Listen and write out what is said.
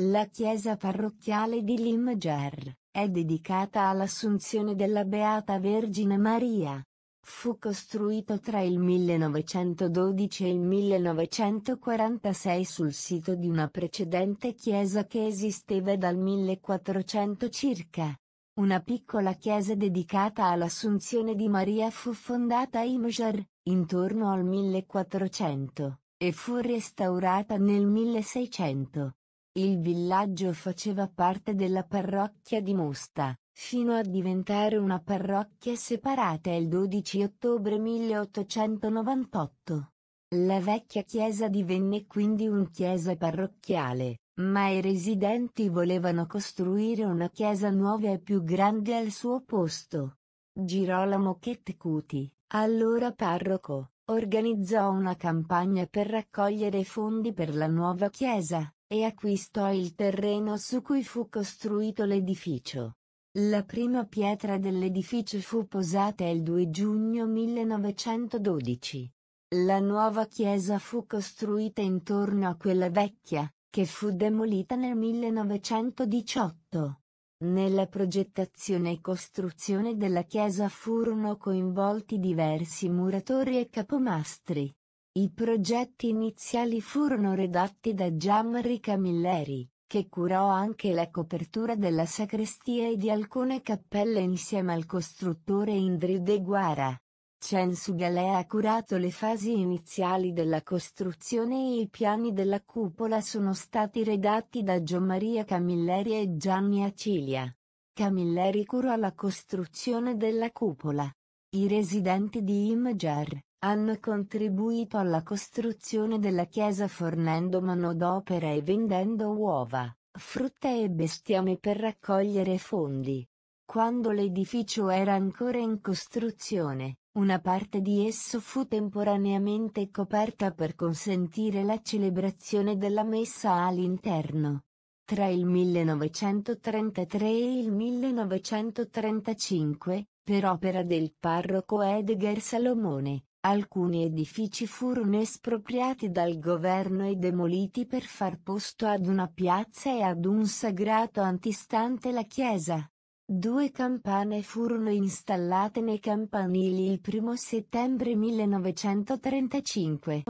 La chiesa parrocchiale di Limger è dedicata all'Assunzione della Beata Vergine Maria. Fu costruito tra il 1912 e il 1946 sul sito di una precedente chiesa che esisteva dal 1400 circa. Una piccola chiesa dedicata all'Assunzione di Maria fu fondata a Imger, intorno al 1400, e fu restaurata nel 1600. Il villaggio faceva parte della parrocchia di Mosta, fino a diventare una parrocchia separata il 12 ottobre 1898. La vecchia chiesa divenne quindi un chiesa parrocchiale, ma i residenti volevano costruire una chiesa nuova e più grande al suo posto. Girolamo Chetcuti, allora parroco, organizzò una campagna per raccogliere fondi per la nuova chiesa, e acquistò il terreno su cui fu costruito l'edificio. La prima pietra dell'edificio fu posata il 2 giugno 1912. La nuova chiesa fu costruita intorno a quella vecchia, che fu demolita nel 1918. Nella progettazione e costruzione della chiesa furono coinvolti diversi muratori e capomastri. I progetti iniziali furono redatti da Gianrica Camilleri, che curò anche la copertura della sacrestia e di alcune cappelle insieme al costruttore Indri De Guara. Censu Galea ha curato le fasi iniziali della costruzione e i piani della cupola sono stati redatti da Gianmaria Camilleri e Gianni Acilia. Camilleri curò la costruzione della cupola. I residenti di Imger, hanno contribuito alla costruzione della chiesa fornendo manodopera e vendendo uova, frutta e bestiame per raccogliere fondi. Quando l'edificio era ancora in costruzione, una parte di esso fu temporaneamente coperta per consentire la celebrazione della messa all'interno. Tra il 1933 e il 1935, per opera del parroco Edgar Salomone, Alcuni edifici furono espropriati dal governo e demoliti per far posto ad una piazza e ad un sagrato antistante la chiesa. Due campane furono installate nei campanili il 1 settembre 1935.